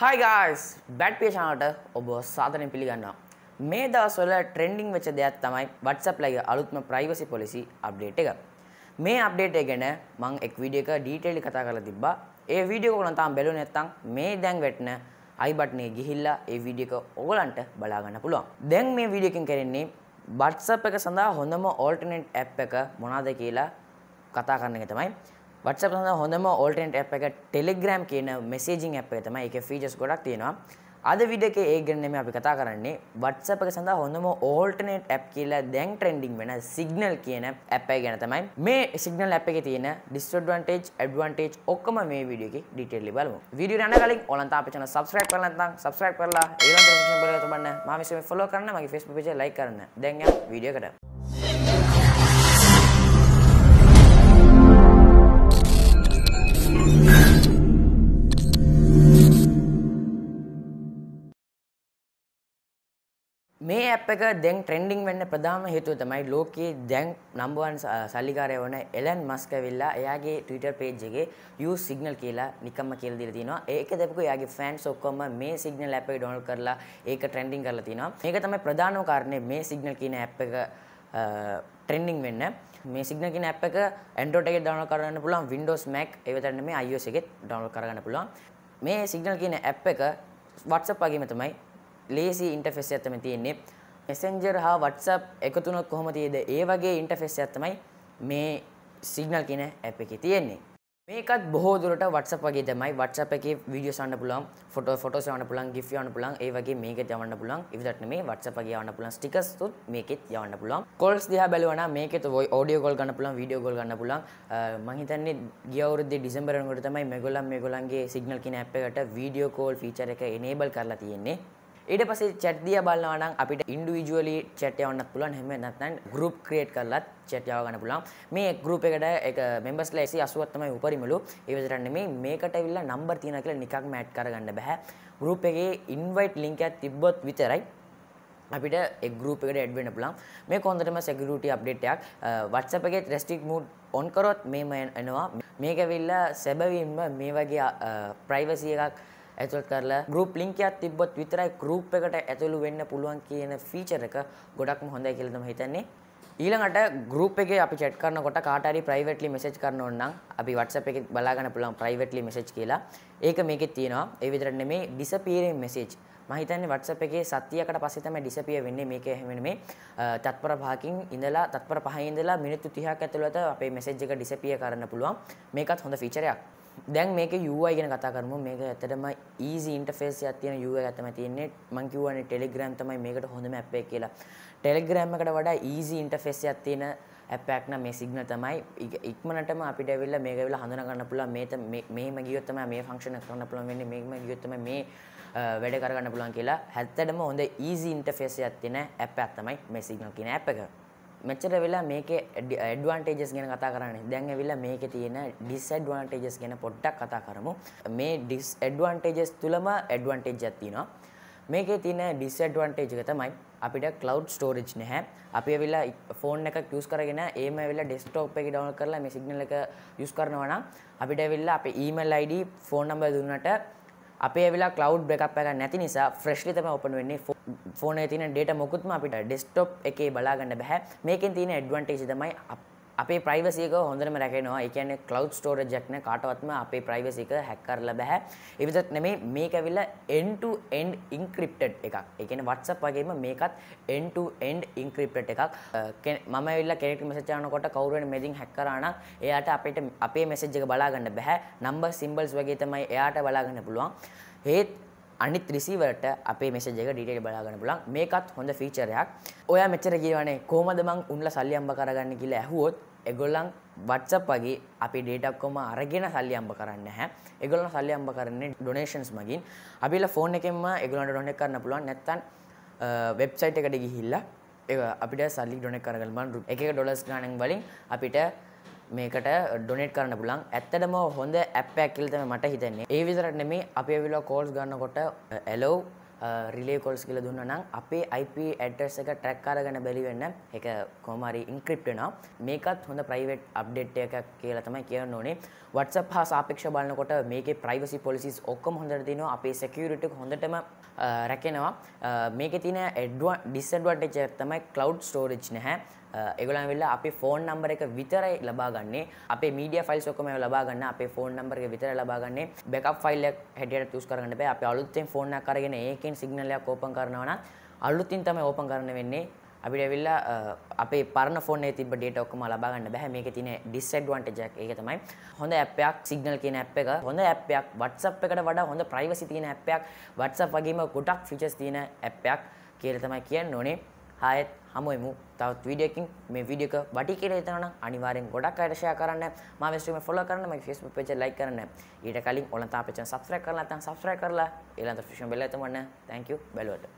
හයි guys bat පේෂානට ඔබ සාධනය පිළිගන්නවා. මේ දවස්වල ට්‍රෙන්ඩිං වෙච්ච දෙයක් තමයි WhatsApp ලගේ අලුත්ම ප්‍රයිවසි පොලිසි අප්ඩේට් එක. මේ අප්ඩේට් එක ගැන මං එක් වීඩියෝ එක ඩීටේලි කතා කරලා තිබ්බා. ඒ වීඩියෝ එක ඔයගොල්ලන් තාම බැලුවේ නැත්නම් මේ දැන් වැටෙන i button එක ගිහිල්ලා ඒ වීඩියෝ එක ඔයගලන්ට බලා ගන්න පුළුවන්. දැන් මේ වීඩියෝ එකෙන් කරන්නේ WhatsApp එක සඳහා හොඳම alternate app එක මොනවාද කියලා කතා කරන එක තමයි. වටසප සඳ හොඳම ඕල්ටෙන්ට ඇ් එක ටෙලෙග්‍රම් කියන මෙසේජිං ඇ් එක තමයි එක ෆීජස් ගොඩක් තියෙනවා අද විඩක ඒ ගැන්නෙම අපි කතා කරන්නේ වටසප එක සඳහා හොඳම ඕල්ටනේට් ඇ් කියලා දැන් ට්‍රෙන්ඩිං වෙන සිගනල් කියන ඇ්පයි ගැන තමයි මේ සිගනල් ඇ් එක තියෙන ඩිස්ටඩවන්ටේජ් ඇඩවන්ටේජ් ඔක්කම මේ විඩියක ඩිටෙල්ලි බලමු විඩිය රන කලින් ඔලන්තා පචන සබස්ක්‍රයිප් කරලන්තන් සබස්ක්‍රයිප් කරලා ඒ තුමන්න මාමිසම ෆොලෝ කරන්න මගේ ෆෙස්බ පේජ ලයි කරන්න දැන්ය විඩියකට මේ ඇප් එක දැන් ට්‍රෙන්ඩිං වෙන්න ප්‍රධාම හේතුව තමයි ලෝකයේ දැන් නම්බුවන් සල්ලිකාරය වන එලන් මස්කවෙල්ලා එයාගේ ටීටර් පේජ් එකේ යූ සිගනල් කියලා නිකම්ම කියල දිල තිනවා ඒක දෙපක යාගේ ෆෑන්ස් ඔක්කොම මේ සිගනල් ඇප ඩොනල් කරලා ඒක ට්‍රෙන්ඩිං කරලා තිනවා ඒක තමයි ප්‍රධානෝ කාරණය මේ සිගනල් කියන ඇප් එක ට්‍රෙන්ඩිං වෙන්න මේ සිගනල් කියන ඇප් එක ඇන්ඩ්‍රොයිඩ් එකේ ඩවුන්ලෝඩ් කරගන්න පුළුවන් Windows Mac ඒ විතරනේ මේ iOS එකේ ඩවුන්ලෝඩ් කරගන්න පුළුවන් මේ සිගනල් කියන ඇප් එක WhatsApp වගේම තමයි ලේසි ඉන්ටෆෙස් ඇත්තම තියෙන්නේ මෙසෙන්ජර් හා වටසප් එකතුනොත් කොහොම තියද ඒ වගේ ඉන්ටෆෙස් ඇත්තමයි මේ සිගනල් කියන ඇප එක තියෙන්නේ මේකත් බොහෝදුරට වටසප වගේ තමයි වටසප එකේ වීඩියෝ සන්න පුළුවන් ෆොටෝ ෆොටෝස් යවන්න පුළුවන් GIF යවන්න පුළුවන් ඒ වගේ මේකෙත් යවන්න පුළුවන් ඉවිදට නෙමෙයි වටසප එකේ යවන්න පුළුවන් ස්ටිකර්ස් තුත් මේකෙත් යවන්න පුළුවන් කෝල්ස් දිහා බැලුවා නම් මේකෙත් ඔඩියෝ කෝල් ගන්න පුළුවන් වීඩියෝ කෝල් ගන්න පුළුවන් මම හිතන්නේ ගිය අවුරුද්දේ ඩිසెంබර් වෙනකොට තමයි මේගොල්ලන් මේගොල්ලන්ගේ සිග්නල් කියන ඇප් එකට වීඩියෝ කෝල් ෆීචර් එක එනේබල් කරලා තියෙන්නේ ඊට පසේ චැට්දිය බලන්නවනම් අපිට ඉන්ඩුවිජුවලි චැටයවන්න පුලන් හෙම නැත්නන් ගරුප් ක්‍රේට් කරලත් චැටයාව ගන්න පුලන් මේ ගරුප් එකට එක මෙම්බස් ලයිසි අසුවත්තමයි උපරිමලු ඒවසරන්න මේ මේකට විල්ලා නම්බර් තියෙන කියලා නිකක් මැට් කරගන්න බැහැ ගරුප් එකේ ඉන්වයිට් ලිංකයක් තිබ්බොත් විතරයි අපිට එක්ගරුප් එකට එඩ්වෙන්න පුලන් මේ කොන්දටම සෙගරට අප්ඩේටයක් වත්සපගේ රෙස්ටික් මූඩ් ඔන්කරොත් මේම එනවා මේකවිල්ල සැබවීම මේ වගේ ප්‍රයිවසිය එකක් ඇතුල් කරලා ගරුප් ලිංකයක් තිබ්බොත් විතරයි ගරුප් එකට ඇතුළු වෙන්න පුළුවන් කියන ෆීචර් එක ගොඩක්ම හොඳයි කියලා තමයි හිතන්නේ. ඊළඟට ගරුප් එකේ අපි chat කරනකොට කාට හරි privately message කරන ඕන නම් අපි WhatsApp එකේ බලා ගන්න පුළුවන් privately message කියලා. ඒක මේකෙත් තියෙනවා. ඒ විතරක් නෙමෙයි disappearing message. මම හිතන්නේ WhatsApp එකේ සතියකට පස්සේ තමයි disappear වෙන්නේ. මේක එහෙම නෙමෙයි. තත්පර පහකින් ඉඳලා තත්පර පහෙන් ඉඳලා මිනිත්තු 30ක් ඇතුළත අපේ message එක disappear කරන්න පුළුවන්. මේකත් හොඳ feature එකක්. දැන් මේක UI ගැන කතා කරමු මේක ඇත්තටම easy interface එකක් තියෙන UI එකක් තමයි තියෙන්නේ මම කියවනේ Telegram තමයි මේකට හොඳම app එක කියලා Telegram එකට වඩා easy interface එකක් තියෙන app එකක් නම් මේ Signal තමයි ඉක්මනටම අපිට ඇවිල්ලා මේක ඇවිල්ලා හඳුනා ගන්න පුළුවන් මේ මෙහෙම ගියොත් තමයි මේ function එක කරන්න පුළුවන් වෙන්නේ මේකම ගියොත් තමයි මේ වැඩ කරගන්න පුළුවන් කියලා ඇත්තටම හොඳ easy interface එකක් තියෙන app එකක් තමයි මේ Signal කියන app එක මෙච්චර වෙලා මේකේ ඇඩ්වාන්ටේජස් ගැන කතා කරන්නේ. දැන් ඇවිල්ලා මේකේ තියෙන ඩිස්ඇඩ්වාන්ටේජස් ගැන පොඩ්ඩක් කතා කරමු. මේ ඩිස්ඇඩ්වාන්ටේජස් තුලම ඇඩ්වාන්ටේජ් එකක් තියෙනවා. මේකේ තියෙන ඩිස්ඇඩ්වාන්ටේජ් එක තමයි අපිට cloud storage නැහැ. අපි ඇවිල්ලා ෆෝන් එකක් use කරගෙන ඒම ඇවිල්ලා desktop එකේ download කරලා මේ signal එක use කරනවා නම් අපිට ඇවිල්ලා අපේ email ID, phone number දුන්නට අපේ වෙලා කලව් බ්‍රකක් පැක නැති නිසා ෆ්‍රෙශ්ලි තම ඔපන වෙන්නේ ෆෝන තින ඩේට මොකුත්ම අපිට ඩෙස්ටොප් එකේ බලාගන්න බැහැ මේකෙන් තියෙන ඇඩ්වන්ටේජ් තමයි අප අපේ ප්‍රයිවසික හොඳම රැකෙනවා එකන කලව් ස්ටෝර ජක්න කාටවත්ම අපේ ප්‍රයිවසික හැක්කරල බැහැ එවිතත් නෙමේ මේ ඇවිල්ල එන්ටු එන්ඩ් ඉංක්‍රිප්ටඩ් එකක් එකන වත්සප් වගේම මේකත් එන්ටු එන්ඩ් ඉංක්‍රිප්ට් එකක් මම විල්ල කෙනෙක් මෙසචානකොට කවරුවෙන් මෙදිින් හැක්කරන එයාට අපට අපේ මෙසෙජ්ජක බලාගන්න බැහැ නම්බ සිම්බල්ස් වගේ තමයි එයාට බලාගන්න පුළුවන් ඒත් අනිත් රිසිවරට අපේ මෙසජක ඩිටේල් බලාගන්න පුලන් මේකත් හොඳ ෆීචරයක් ඔය මෙචර කියවනේ කෝමද මං උන්ල සල්ලියම්බ කරගන්න කියලා ඇහුවොත් එගොල්ලන් වත්සප් වගේ අපි ඩේටක්කොම අරගෙන සල්ලි අම්බ කරන්න හැ එගොලන සල්ලි අම්බ කරන්නේ ඩොනේෂන්ස් මගින් අපිල ෆෝන් එකෙන්ම එගොලන්ට ඩොනෙ කරන්න පුළුවන් නැත්තන් වෙබ්සයිට් එකට ගිහිල්ලා අපිට සල්ලි ඩොනෙ කරගල්මන් එක ඩොලස් ගානන් වලින් අපිට මේකට ඩොනෙට් කරන්න පුළන් ඇත්තටම හොඳ ඇප්පයක් කියලතම මට හිතන්නේ ඒ විතරට නෙමේ අපි විලා කෝල්ස් ගන්නකොට ඇලෝ රිලේ කොල්ස් කියල දුන්න නම් අපේ IP ඇඩස් එක ට්‍රැක් කරගන බැලිවෙන්න එක කොමරි ඉන්ක්‍රිප්ටනා මේකත් හොඳ ප්‍රයිවට් අප්ඩේට් එක කියලා තමයි කියන්න ඕනේ වටසප් හා සාපේක්ෂ බලනකොට මේක ප්‍රයිවසි පොලිසිස් ඔක්කොම හොඳට තිනවා අපේ සැකියරිට හොඳටම රැකෙනවා මේක තින එඩ්වා ඩිස්ඩවට් තමයි කලව් ස්ටෝරජ් නැහැ එගොලන් වෙල්ලා අපි ෆෝන් නම්බර එක විතරයි ලබාගන්නේ අපේ මීඩිය ෆයිල් ඔක්කොම ලබාගන්න අපේ ෆෝන් නම්බර එක විතර ලබාගන්නේ බැකප් ෆයිල් එක හැටියට යූස් කරගන්න බෑ අපි අලුතෙන් ෆෝන් එකක් අරගෙන ඒකෙන් සිග්නල් එකක් ඕපන් කරනවා නම් අලුතින් තමයි ඕපන් කරන්න වෙන්නේ අපිට ඇවිල්ලා අපේ පරණ ෆෝනේ තිබ ඩේට ඔක්කම ලබාගන්න බැහැ මේක තින ඩිස්සඩ්වන්ටජක් ඒක තමයි හොඳ ඇපයක් සිගනල් කියන ඇප් එක හොඳ ඇපයක් වටසප් එකට වඩා හොඳ ප්‍රයිවසි තියෙන ඇපයක් වටසප් වගේම ගොඩක් ෆිචස් තියෙන ඇපයක් කියල තමයි කියන්න ඕනේ ආයෙත් හමුවමු තවත් වීඩියකින් මේ වීඩියක වටි කියලා හිතනවනම් අනිවාර්යෙන් ගොඩක් අයට ෂෙයා කරන්න මාව ස්ට්‍රීම් එක ෆොලෝ කරන්න මගේ Facebook page එක like කරන්න ඊට කලින් ඔලන්තා page එක subscribe කරලා නැත්නම් subscribe කරලා ඊළඟට ෆිෂන් බෙල් එක තැමන්න thank you බැලුවට